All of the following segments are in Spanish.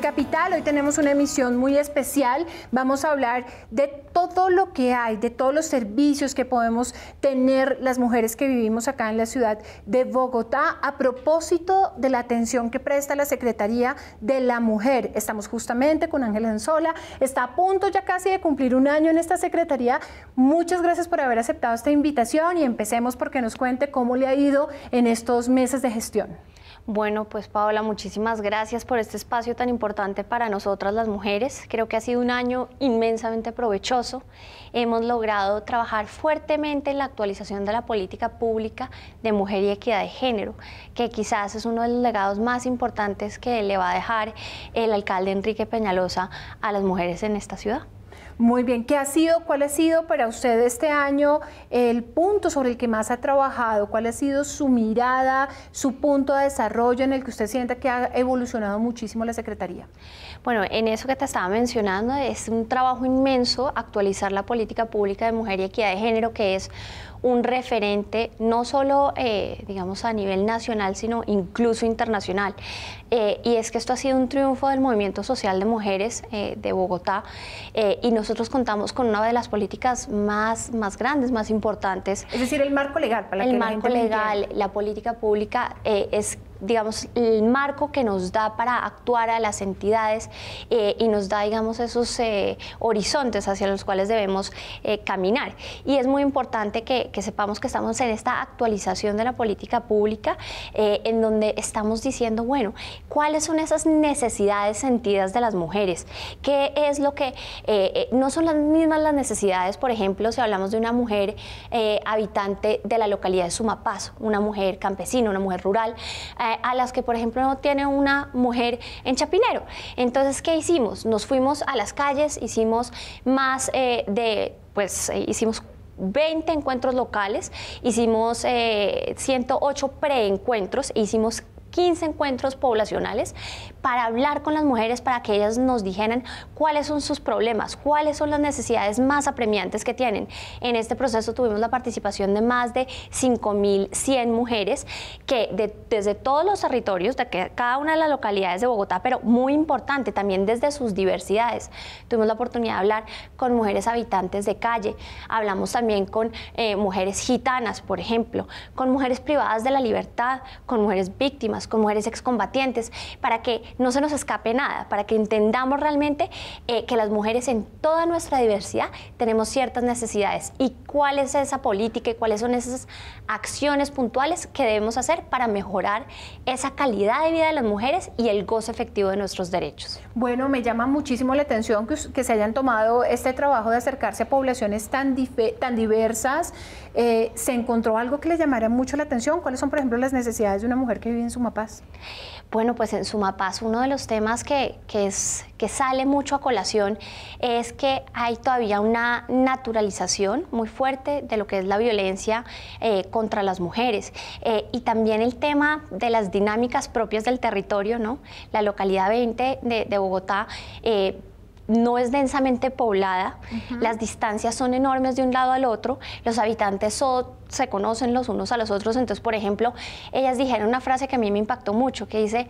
Capital. Hoy tenemos una emisión muy especial. Vamos a hablar de todo lo que hay, de todos los servicios que podemos tener las mujeres que vivimos acá en la ciudad de Bogotá a propósito de la atención que presta la Secretaría de la Mujer. Estamos justamente con Ángela Enzola Está a punto ya casi de cumplir un año en esta Secretaría. Muchas gracias por haber aceptado esta invitación y empecemos porque nos cuente cómo le ha ido en estos meses de gestión. Bueno, pues Paola, muchísimas gracias por este espacio tan importante para nosotras las mujeres. Creo que ha sido un año inmensamente provechoso. Hemos logrado trabajar fuertemente en la actualización de la política pública de mujer y equidad de género, que quizás es uno de los legados más importantes que le va a dejar el alcalde Enrique Peñalosa a las mujeres en esta ciudad. Muy bien, ¿qué ha sido, cuál ha sido para usted este año el punto sobre el que más ha trabajado? ¿Cuál ha sido su mirada, su punto de desarrollo en el que usted sienta que ha evolucionado muchísimo la Secretaría? Bueno, en eso que te estaba mencionando, es un trabajo inmenso actualizar la política pública de mujer y equidad de género, que es un referente no solo, eh, digamos, a nivel nacional, sino incluso internacional. Eh, y es que esto ha sido un triunfo del movimiento social de mujeres eh, de Bogotá y nosotros contamos con una de las políticas más, más grandes, más importantes. Es decir, el marco legal para El marco legal, la política pública es digamos, el marco que nos da para actuar a las entidades eh, y nos da, digamos, esos eh, horizontes hacia los cuales debemos eh, caminar. Y es muy importante que, sepamos que estamos en esta actualización de la política pública, en donde estamos diciendo, bueno, ¿cuáles son esas necesidades sentidas de las mujeres? ¿Qué es lo que, no son las mismas las necesidades, por ejemplo, si hablamos de una mujer habitante de la localidad de Sumapaz, una mujer campesina, una mujer rural, a, las que, por ejemplo, no tiene una mujer en Chapinero. Entonces, ¿qué hicimos? Nos fuimos a las calles, hicimos más eh, de, pues, eh, hicimos 20 encuentros locales, hicimos 108 eh, preencuentros, e hicimos 15 encuentros poblacionales para hablar con las mujeres, para que ellas nos dijeran cuáles son sus problemas, cuáles son las necesidades más apremiantes que tienen. En este proceso tuvimos la participación de más de 5.100 mujeres que desde todos los territorios, de cada una de las localidades de Bogotá, pero muy importante también desde sus diversidades. Tuvimos la oportunidad de hablar con mujeres habitantes de calle, hablamos también con eh, mujeres gitanas, por ejemplo, con mujeres privadas de la libertad, con mujeres víctimas, con mujeres excombatientes, para que no se nos escape nada, para que entendamos realmente eh, que las mujeres en toda nuestra diversidad tenemos ciertas necesidades y cuál es esa política y cuáles son esas acciones puntuales que debemos hacer para mejorar esa calidad de vida de las mujeres y el gozo efectivo de nuestros derechos. Bueno, me llama muchísimo la atención que, se hayan tomado este trabajo de acercarse a poblaciones tan, tan diversas eh, ¿se encontró algo que le llamara mucho la atención? ¿Cuáles son, por ejemplo, las necesidades de una mujer que vive en Sumapaz? Bueno, pues en Sumapaz uno de los temas que, es, que sale mucho a colación es que hay todavía una naturalización muy fuerte de lo que es la violencia eh, contra las mujeres eh, y también el tema de las dinámicas propias del territorio, ¿no? La localidad 20 de Bogotá no es densamente poblada, las distancias son enormes de un lado al otro, los habitantes se conocen los unos a los otros, entonces, por ejemplo, ellas dijeron una frase que a mí me impactó mucho, que dice,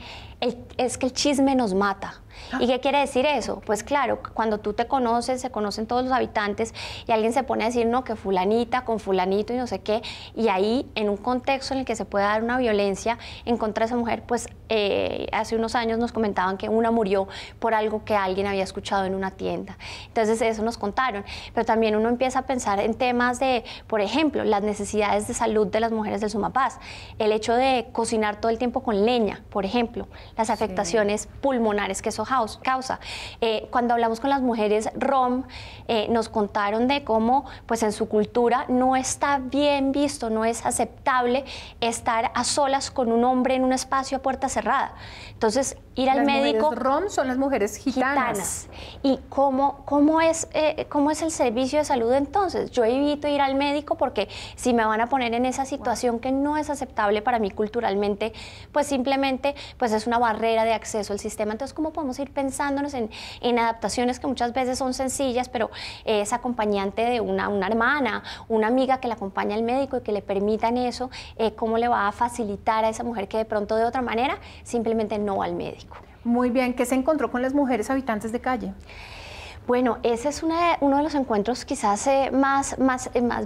es que el chisme nos mata. Ah. ¿Y qué quiere decir eso? Pues claro, cuando tú te conoces, se conocen todos los habitantes y alguien se pone a decir, no, que fulanita con fulanito y no sé qué, y ahí en un contexto en el que se puede dar una violencia en contra de esa mujer, pues eh, hace unos años nos comentaban que una murió por algo que alguien había escuchado en una tienda. Entonces eso nos contaron, pero también uno empieza a pensar en temas de, por ejemplo, las necesidades de salud de las mujeres del Sumapaz, el hecho de cocinar todo el tiempo con leña, por ejemplo, las afectaciones pulmonares que son causa. Eh, cuando hablamos con las mujeres rom, eh, nos contaron de cómo pues en su cultura no está bien visto, no es aceptable estar a solas con un hombre en un espacio a puerta cerrada. Entonces, ir al médico. son las mujeres gitanas. ¿Y cómo, cómo, es, eh, cómo es el servicio de salud entonces? Yo evito ir al médico porque si me van a poner en esa situación que no es aceptable para mí culturalmente, pues simplemente pues es una barrera de acceso al sistema. Entonces, ¿cómo podemos ir pensándonos en, adaptaciones que muchas veces son sencillas, pero es acompañante de una, una hermana, una amiga que la acompaña al médico y que le permitan eso, eh, cómo le va a facilitar a esa mujer que de pronto de otra manera simplemente no va al médico? Muy bien, ¿qué se encontró con las mujeres habitantes de calle? Bueno, ese es uno de los encuentros quizás eh, eh, más,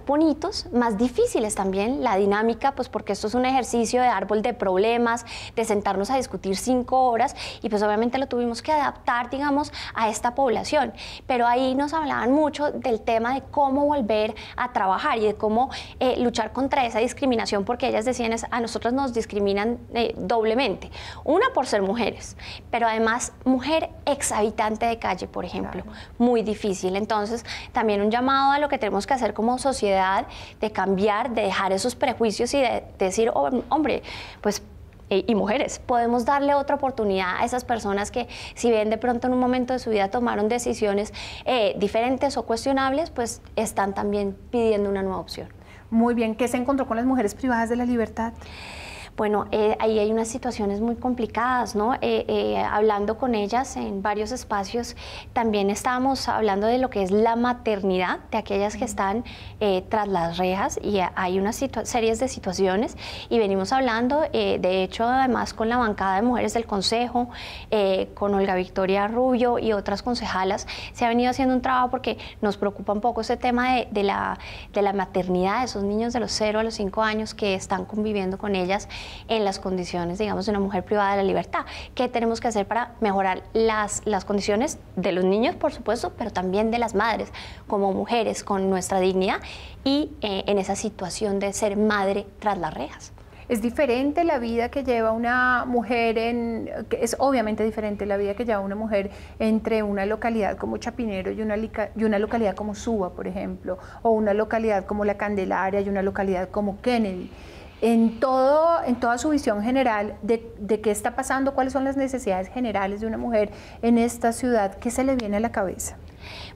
bonitos, más difíciles también, la dinámica, pues porque esto es un ejercicio de árbol de problemas, de sentarnos a discutir cinco horas y pues obviamente lo tuvimos que adaptar, digamos, a esta población. Pero ahí nos hablaban mucho del tema de cómo volver a trabajar y de cómo eh, luchar contra esa discriminación, porque ellas decían, a nosotros nos discriminan doblemente. Una por ser mujeres, pero además mujer exhabitante de calle, por ejemplo muy difícil. Entonces, también un llamado a lo que tenemos que hacer como sociedad, de cambiar, de dejar esos prejuicios y de decir, oh, hombre, pues eh, y mujeres. Podemos darle otra oportunidad a esas personas que si bien de pronto en un momento de su vida tomaron decisiones eh, diferentes o cuestionables, pues están también pidiendo una nueva opción. Muy bien, ¿qué se encontró con las mujeres privadas de la libertad? Bueno, eh, ahí hay unas situaciones muy complicadas, ¿no? Eh, eh, hablando con ellas en varios espacios, también estábamos hablando de lo que es la maternidad, de aquellas que están tras las rejas y hay una series de situaciones y venimos hablando, de hecho, además con la bancada de mujeres del Consejo, con Olga Victoria Rubio y otras concejalas, se ha venido haciendo un trabajo porque nos preocupa un poco ese tema de, la, de la maternidad, de esos niños de los 0 a los 5 años que están conviviendo con ellas en las condiciones, digamos, de una mujer privada de la libertad. ¿Qué tenemos que hacer para mejorar las, las condiciones de los niños, por supuesto, pero también de las madres, como mujeres, con nuestra dignidad y eh, en esa situación de ser madre tras las rejas? Es diferente la vida que lleva una mujer es obviamente diferente la vida que lleva una mujer entre una localidad como Chapinero y una, y una localidad como Suba, por ejemplo, o una localidad como La Candelaria y una localidad como Kennedy en, todo, en toda su visión general de, de qué está pasando, cuáles son las necesidades generales de una mujer en esta ciudad, ¿qué se le viene a la cabeza?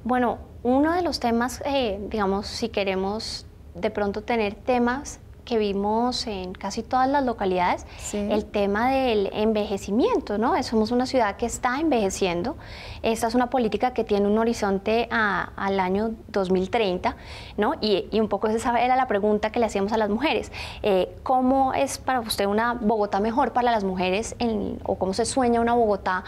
Bueno, uno de los temas, eh, digamos, si queremos de pronto tener temas que vimos en casi todas las localidades, el tema del envejecimiento, ¿no? Eh, somos una ciudad que está envejeciendo. Esta es una política que tiene un horizonte al año 2030, ¿no? Y, y, un poco esa era la pregunta que le hacíamos a las mujeres. Eh, ¿Cómo es para usted una Bogotá mejor para las mujeres en, o cómo se sueña una Bogotá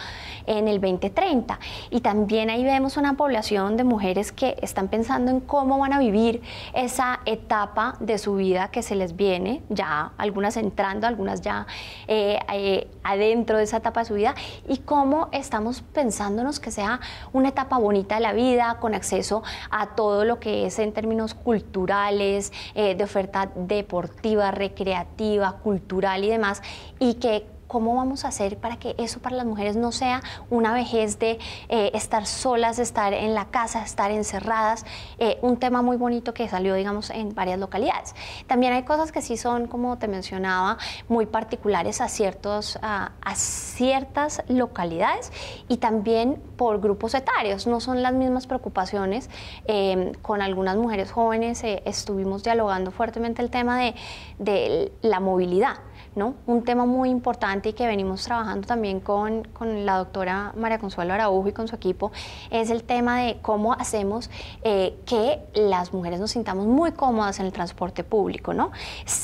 en el 2030? Y también ahí vemos una población de mujeres que están pensando en cómo van a vivir esa etapa de su vida que se les pues viene, ya algunas entrando, algunas ya eh, eh, adentro de esa etapa de su vida, y cómo estamos pensándonos que sea una etapa bonita de la vida, con acceso a todo lo que es en términos culturales, eh, de oferta deportiva, recreativa, cultural y demás, y que ¿cómo vamos a hacer para que eso para las mujeres no sea una vejez de eh, estar solas, estar en la casa, estar encerradas? Eh, un tema muy bonito que salió, digamos, en varias localidades. También hay cosas que sí son, como te mencionaba, muy particulares a, ciertos, a, ciertas localidades y también por grupos etarios. No son las mismas preocupaciones. Em, con algunas mujeres jóvenes eh, estuvimos dialogando fuertemente el tema de, de la movilidad un tema muy importante y que venimos trabajando también con, la doctora María Consuelo Araújo y con su equipo es el tema de cómo hacemos eh, que las mujeres nos sintamos muy cómodas en el transporte público, ¿no?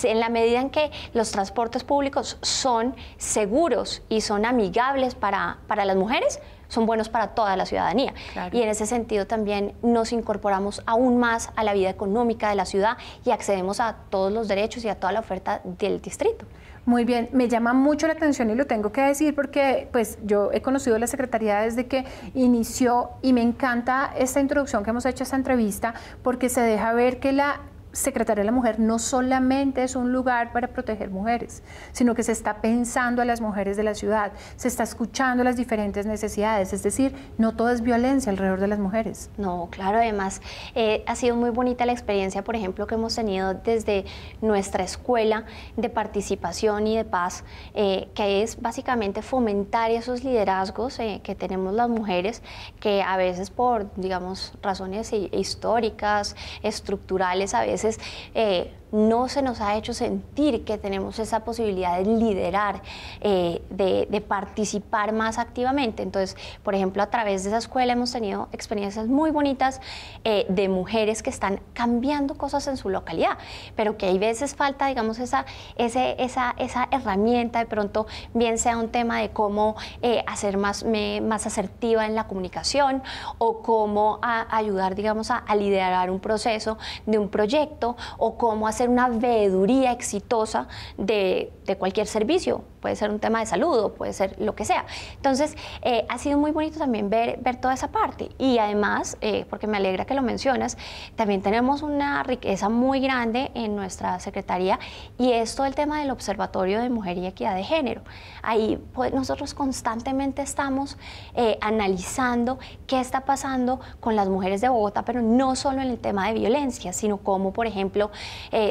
En la medida en que los transportes públicos son seguros y son amigables para, las mujeres, son buenos para toda la ciudadanía. Y en ese sentido también nos incorporamos aún más a la vida económica de la ciudad y accedemos a todos los derechos y a toda la oferta del distrito. Muy bien, me llama mucho la atención y lo tengo que decir porque pues yo he conocido la Secretaría desde que inició y me encanta esta introducción que hemos hecho a esta entrevista porque se deja ver que la Secretaría de la Mujer no solamente es un lugar para proteger mujeres, sino que se está pensando a las mujeres de la ciudad, se está escuchando las diferentes necesidades, es decir, no todo es violencia alrededor de las mujeres. No, claro, además eh, ha sido muy bonita la experiencia, por ejemplo, que hemos tenido desde nuestra escuela de participación y de paz, eh, que es básicamente fomentar esos liderazgos eh, que tenemos las mujeres, que a veces por, digamos, razones históricas, estructurales, a veces entonces... Eh, no se nos ha hecho sentir que tenemos esa posibilidad de liderar, eh, de, participar más activamente. Entonces, por ejemplo, a través de esa escuela hemos tenido experiencias muy bonitas eh, de mujeres que están cambiando cosas en su localidad, pero que hay veces falta, digamos, esa, esa, herramienta, de pronto bien sea un tema de cómo eh, hacer más, más asertiva en la comunicación o cómo ayudar, digamos, a, a liderar un proceso de un proyecto o cómo hacer ser una veeduría exitosa de, cualquier servicio. Puede ser un tema de salud o puede ser lo que sea. Entonces, eh, ha sido muy bonito también ver, ver toda esa parte. Y además, eh, porque me alegra que lo mencionas, también tenemos una riqueza muy grande en nuestra secretaría y es todo el tema del Observatorio de Mujer y Equidad de Género. Ahí pues, nosotros constantemente estamos eh, analizando qué está pasando con las mujeres de Bogotá, pero no solo en el tema de violencia, sino como, por ejemplo,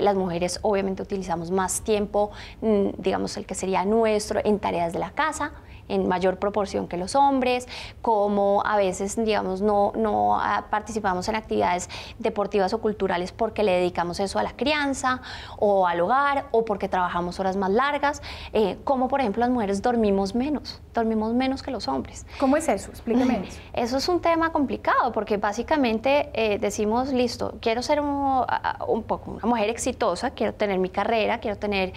las mujeres obviamente utilizamos más tiempo, mm, digamos el que sería nuestro, en tareas de la casa en mayor proporción que los hombres, como a veces, digamos, no, ah, participamos en actividades deportivas o culturales porque le dedicamos eso a la crianza o al hogar o porque trabajamos horas más largas, eh, como por ejemplo las mujeres dormimos menos dormimos menos que los hombres. ¿Cómo es eso? Explícame eso. es un tema complicado porque básicamente eh, decimos, listo, quiero ser un, poco una mujer exitosa, quiero tener mi carrera, quiero tener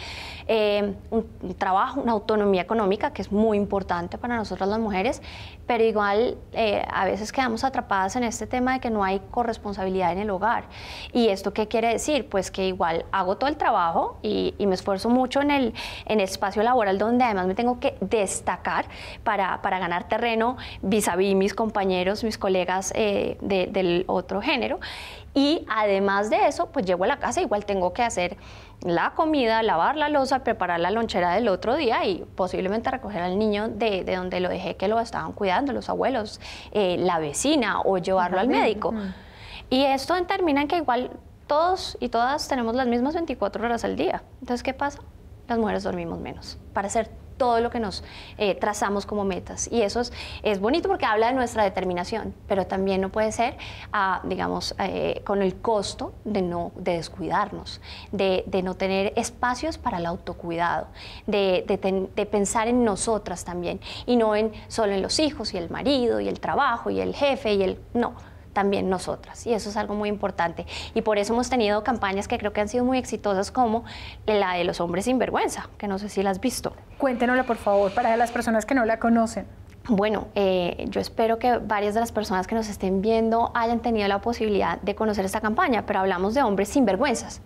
eh, un, trabajo, una autonomía económica que es muy importante para nosotras las mujeres, pero igual eh, a veces quedamos atrapadas en este tema de que no hay corresponsabilidad en el hogar. ¿Y esto qué quiere decir? Pues que igual hago todo el trabajo y, me esfuerzo mucho en el, en el espacio laboral donde además me tengo que destacar para, ganar terreno vis a vis mis compañeros, mis colegas eh, del otro género. Y además de eso, pues llego a la casa, igual tengo que hacer la comida, lavar la losa, preparar la lonchera del otro día y posiblemente recoger al niño de, de donde lo dejé, que lo estaban cuidando, los abuelos, eh, la vecina o llevarlo al médico. Y esto termina en que igual todos y todas tenemos las mismas 24 horas al día. Entonces, ¿qué pasa? Las mujeres dormimos menos para ser todo lo que nos eh, trazamos como metas. Y eso es, es, bonito porque habla de nuestra determinación, pero también no puede ser, ah, digamos, eh, con el costo de, no, de descuidarnos, de, no tener espacios para el autocuidado, de, de pensar en nosotras también y no en solo en los hijos y el marido y el trabajo y el jefe y el... No, también nosotras. Y eso es algo muy importante. Y por eso hemos tenido campañas que creo que han sido muy exitosas como la de los hombres sin vergüenza, que no sé si la has visto. Cuéntenosla, por favor, para las personas que no la conocen. Bueno, eh, yo espero que varias de las personas que nos estén viendo hayan tenido la posibilidad de conocer esta campaña, pero hablamos de hombres sin vergüenzas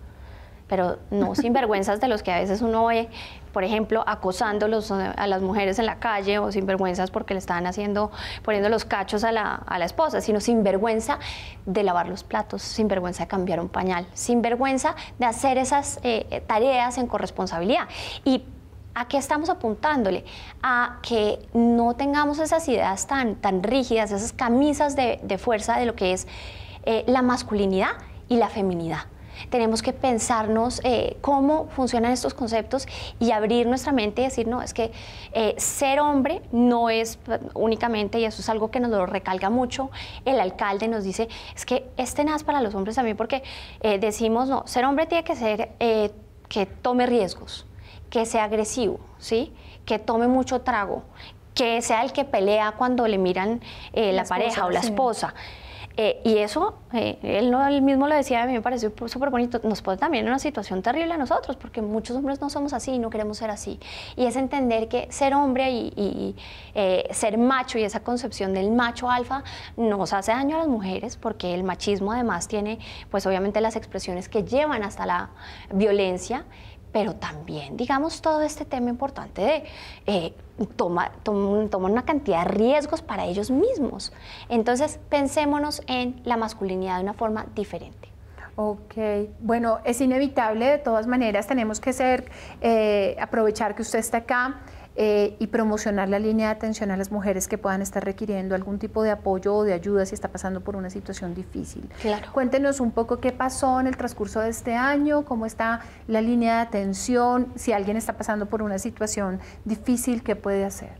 pero no sinvergüenzas de los que a veces uno ve, por ejemplo, acosando eh, a las mujeres en la calle o sinvergüenzas porque le están haciendo, poniendo los cachos a la, esposa, sino sinvergüenza de lavar los platos, sinvergüenza de cambiar un pañal, sinvergüenza de hacer esas eh, eh, tareas en corresponsabilidad. Y ¿A qué estamos apuntándole? A que no tengamos esas ideas tan, tan rígidas, esas camisas de, fuerza de lo que es la masculinidad y la feminidad tenemos que pensarnos eh, cómo funcionan estos conceptos y abrir nuestra mente y decir, no, es que eh, ser hombre no es únicamente, y eso es algo que nos lo recalga mucho, el alcalde nos dice, es que este es para los hombres también porque eh, decimos, no, ser hombre tiene que ser que tome riesgos, que sea agresivo, ¿sí? que tome mucho trago, que sea el que pelea cuando le miran la, pareja o la esposa. Eh, y eso, eh, él, mismo lo decía, a mí me pareció súper bonito, nos puede también en una situación terrible a nosotros, porque muchos hombres no somos así y no queremos ser así. Y es entender que ser hombre y, eh, ser macho y esa concepción del macho alfa nos hace daño a las mujeres, porque el machismo además tiene, pues obviamente, las expresiones que llevan hasta la violencia pero también, digamos, todo este tema importante de eh, tomar una cantidad de riesgos para ellos mismos. Entonces, pensémonos en la masculinidad de una forma diferente. Ok, bueno, es inevitable, de todas maneras tenemos que ser, eh, aprovechar que usted está acá eh, y promocionar la línea de atención a las mujeres que puedan estar requiriendo algún tipo de apoyo o de ayuda si está pasando por una situación difícil. Claro. Cuéntenos un poco qué pasó en el transcurso de este año, cómo está la línea de atención, si alguien está pasando por una situación difícil, qué puede hacer.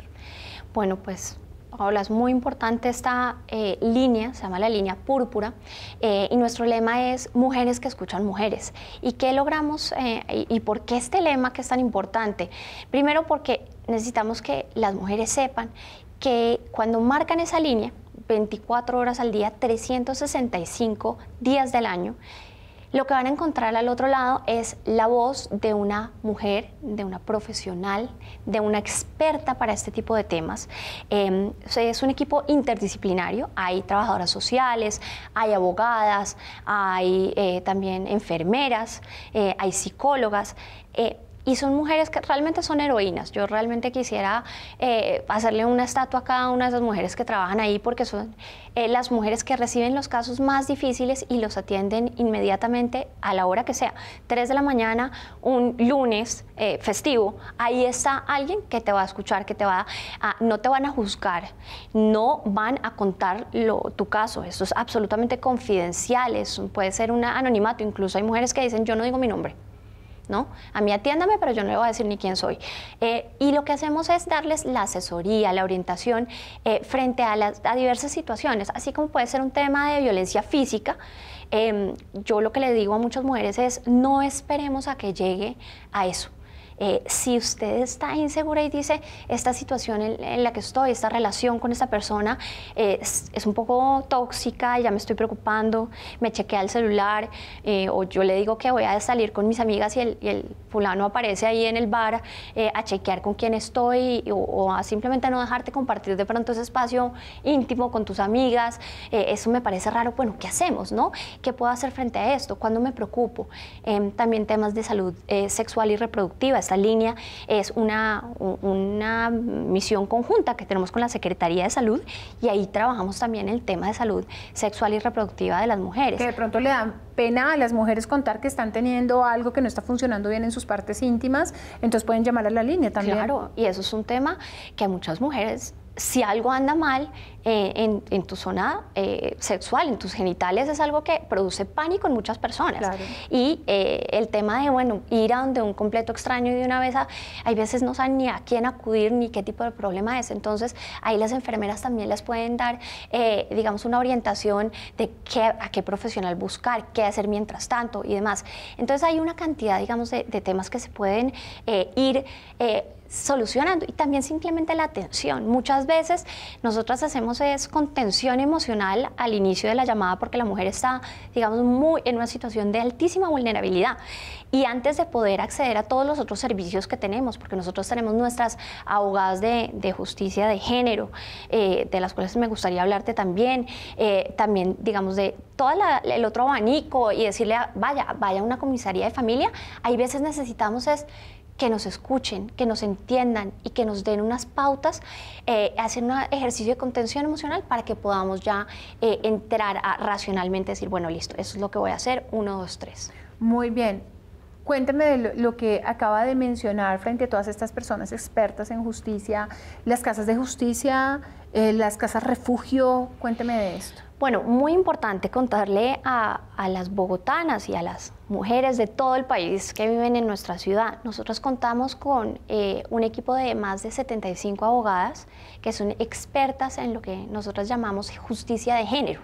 Bueno, pues Paola, es muy importante esta eh, línea, se llama la línea púrpura, eh, y nuestro lema es Mujeres que escuchan mujeres. ¿Y qué logramos y, por qué este lema que es tan importante? Primero porque necesitamos que las mujeres sepan que cuando marcan esa línea, 24 horas al día, 365 días del año, lo que van a encontrar al otro lado es la voz de una mujer, de una profesional, de una experta para este tipo de temas. Em, es un equipo interdisciplinario, hay trabajadoras sociales, hay abogadas, hay eh, también enfermeras, eh, hay psicólogas. Eh, y son mujeres que realmente son heroínas. Yo realmente quisiera eh, hacerle una estatua a cada una de esas mujeres que trabajan ahí porque son eh, las mujeres que reciben los casos más difíciles y los atienden inmediatamente a la hora que sea. 3 de la mañana, un lunes eh, festivo, ahí está alguien que te va a escuchar, que te va a, no te van a juzgar, no van a contar tu caso. Esto es absolutamente confidencial, puede ser un anonimato. Incluso hay mujeres que dicen, yo no digo mi nombre. ¿no? A mí atiéndame, pero yo no le voy a decir ni quién soy. Eh, y lo que hacemos es darles la asesoría, la orientación eh, frente a, las, diversas situaciones, así como puede ser un tema de violencia física. Em, yo lo que le digo a muchas mujeres es no esperemos a que llegue a eso. Eh, si usted está insegura y dice, esta situación en, la que estoy, esta relación con esta persona eh, es, un poco tóxica, ya me estoy preocupando, me chequea el celular, eh, o yo le digo que voy a salir con mis amigas y el, fulano aparece ahí en el bar a chequear con quién estoy, o, a simplemente no dejarte compartir de pronto ese espacio íntimo con tus amigas, eso me parece raro, bueno, ¿qué hacemos? ¿no? ¿Qué puedo hacer frente a esto? ¿Cuándo me preocupo? Em, también temas de salud sexual y reproductiva, línea es una, una misión conjunta que tenemos con la Secretaría de Salud y ahí trabajamos también el tema de salud sexual y reproductiva de las mujeres. Que de pronto le dan pena a las mujeres contar que están teniendo algo que no está funcionando bien en sus partes íntimas, entonces pueden llamar a la línea también. Claro, y eso es un tema que a muchas mujeres, si algo anda mal, eh, en, tu zona eh, sexual, en tus genitales, es algo que produce pánico en muchas personas. Y eh, el tema de, bueno, ir a donde un completo extraño y de una vez, a, hay veces no saben ni a quién acudir ni qué tipo de problema es. Entonces, ahí las enfermeras también les pueden dar, digamos, una orientación de qué, a qué profesional buscar, qué hacer mientras tanto y demás. Entonces, hay una cantidad, digamos, de, de temas que se pueden ir solucionando y también simplemente la atención. Muchas veces nosotras hacemos es contención emocional al inicio de la llamada porque la mujer está, digamos, muy, en una situación de altísima vulnerabilidad. Y antes de poder acceder a todos los otros servicios que tenemos, porque nosotros tenemos nuestras abogadas de, justicia de género, eh, de las cuales me gustaría hablarte también, eh, también, digamos, de todo el otro abanico y decirle, vaya, vaya a una comisaría de familia, hay veces necesitamos es que nos escuchen, que nos entiendan y que nos den unas pautas, eh, hacen hacer un ejercicio de contención emocional para que podamos ya eh, entrar a racionalmente decir, bueno, listo, eso es lo que voy a hacer, uno, dos, tres. Muy bien. Cuénteme de lo, que acaba de mencionar frente a todas estas personas expertas en justicia, las casas de justicia, eh, las casas refugio, cuénteme de esto. Bueno, muy importante contarle a, las bogotanas y a las mujeres de todo el país que viven en nuestra ciudad. Nosotros contamos con eh, un equipo de más de 75 abogadas que son expertas en lo que nosotros llamamos justicia de género.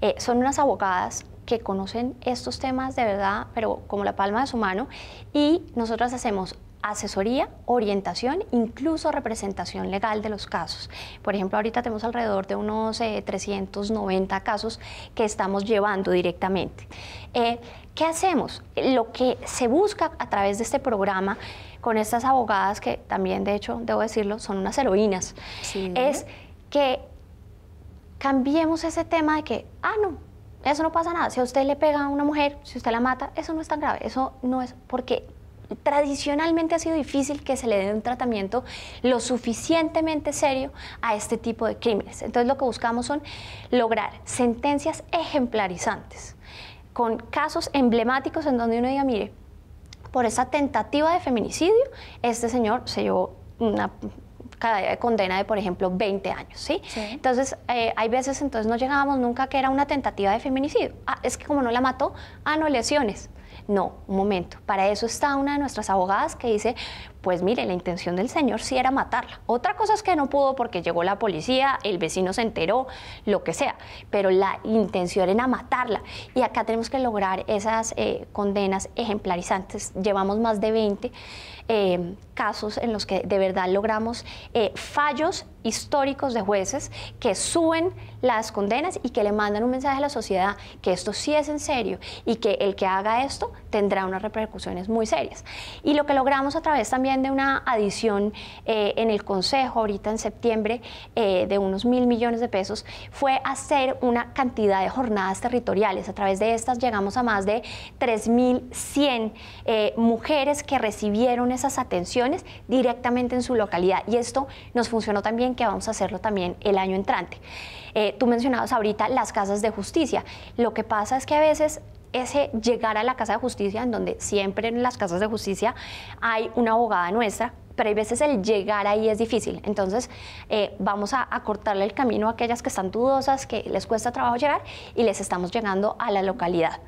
Eh, son unas abogadas que conocen estos temas de verdad, pero como la palma de su mano, y nosotras hacemos asesoría, orientación, incluso representación legal de los casos. Por ejemplo, ahorita tenemos alrededor de unos 390 eh, casos que estamos llevando directamente. Eh, ¿Qué hacemos? Lo que se busca a través de este programa con estas abogadas, que también de hecho, debo decirlo, son unas heroínas, es que cambiemos ese tema de que, ah, no, eso no pasa nada. Si a usted le pega a una mujer, si usted la mata, eso no es tan grave. Eso no es porque tradicionalmente ha sido difícil que se le dé un tratamiento lo suficientemente serio a este tipo de crímenes. Entonces lo que buscamos son lograr sentencias ejemplarizantes, con casos emblemáticos en donde uno diga, mire, por esa tentativa de feminicidio, este señor se llevó una condena de, por ejemplo, 20 años, ¿sí? Entonces, eh, hay veces, entonces no llegábamos nunca a que era una tentativa de feminicidio. Ah, es que como no la mató, ah, no, lesiones. No, un momento. Para eso está una de nuestras abogadas que dice, pues mire, la intención del señor sí era matarla. Otra cosa es que no pudo porque llegó la policía, el vecino se enteró, lo que sea, pero la intención era matarla. Y acá tenemos que lograr esas eh, condenas ejemplarizantes. Llevamos más de 20 eh, casos en los que de verdad logramos eh, fallos históricos de jueces que suben las condenas y que le mandan un mensaje a la sociedad que esto sí es en serio y que el que haga esto tendrá unas repercusiones muy serias. Y lo que logramos a través también de una adición eh, en el Consejo ahorita en septiembre eh, de unos mil millones de pesos fue hacer una cantidad de jornadas territoriales. A través de estas llegamos a más de 3.100 eh, mujeres que recibieron esas atenciones directamente en su localidad. Y esto nos funcionó también que vamos a hacerlo también el año entrante. tú mencionabas ahorita las casas de justicia. Lo que pasa es que a veces ese llegar a la Casa de Justicia, en donde siempre en las casas de justicia hay una abogada nuestra, pero hay veces el llegar ahí es difícil. Entonces, eh, vamos a, a, cortarle el camino a aquellas que están dudosas, que les cuesta trabajo llegar y les estamos llegando a la localidad.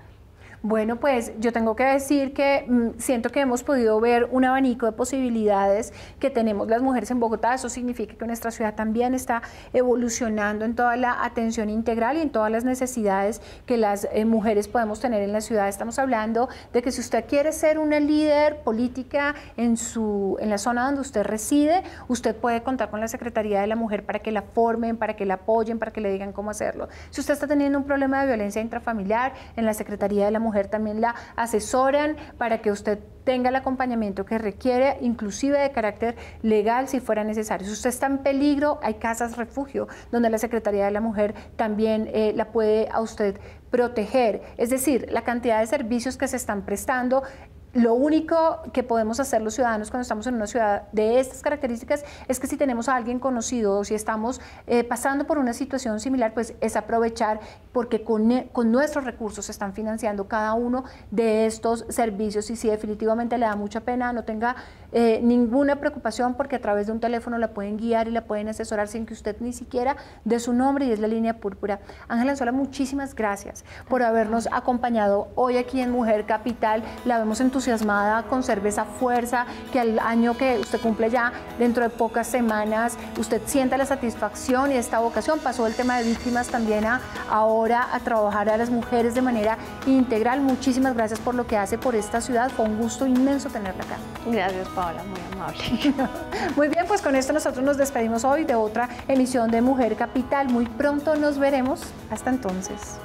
Bueno, pues yo tengo que decir que mm, siento que hemos podido ver un abanico de posibilidades que tenemos las mujeres en Bogotá. Eso significa que nuestra ciudad también está evolucionando en toda la atención integral y en todas las necesidades que las eh, mujeres podemos tener en la ciudad. Estamos hablando de que si usted quiere ser una líder política en, su, en la zona donde usted reside, usted puede contar con la Secretaría de la Mujer para que la formen, para que la apoyen, para que le digan cómo hacerlo. Si usted está teniendo un problema de violencia intrafamiliar, en la Secretaría de la Mujer, también la asesoran para que usted tenga el acompañamiento que requiere, inclusive de carácter legal si fuera necesario. Si usted está en peligro, hay casas refugio donde la Secretaría de la Mujer también eh, la puede a usted proteger. Es decir, la cantidad de servicios que se están prestando lo único que podemos hacer los ciudadanos cuando estamos en una ciudad de estas características es que si tenemos a alguien conocido o si estamos eh, pasando por una situación similar, pues es aprovechar porque con, e, con nuestros recursos se están financiando cada uno de estos servicios y si definitivamente le da mucha pena, no tenga eh, ninguna preocupación porque a través de un teléfono la pueden guiar y la pueden asesorar sin que usted ni siquiera dé su nombre y es la línea púrpura. Ángela Anzola, muchísimas gracias por habernos acompañado hoy aquí en Mujer Capital. La vemos entusiasmada, conserve esa fuerza que al año que usted cumple ya, dentro de pocas semanas, usted sienta la satisfacción y esta vocación. Pasó el tema de víctimas también a ahora a trabajar a las mujeres de manera integral. Muchísimas gracias por lo que hace por esta ciudad. Fue un gusto inmenso tenerla acá. Gracias, muy amable. muy bien, pues con esto nosotros nos despedimos hoy de otra emisión de Mujer Capital. Muy pronto nos veremos. Hasta entonces.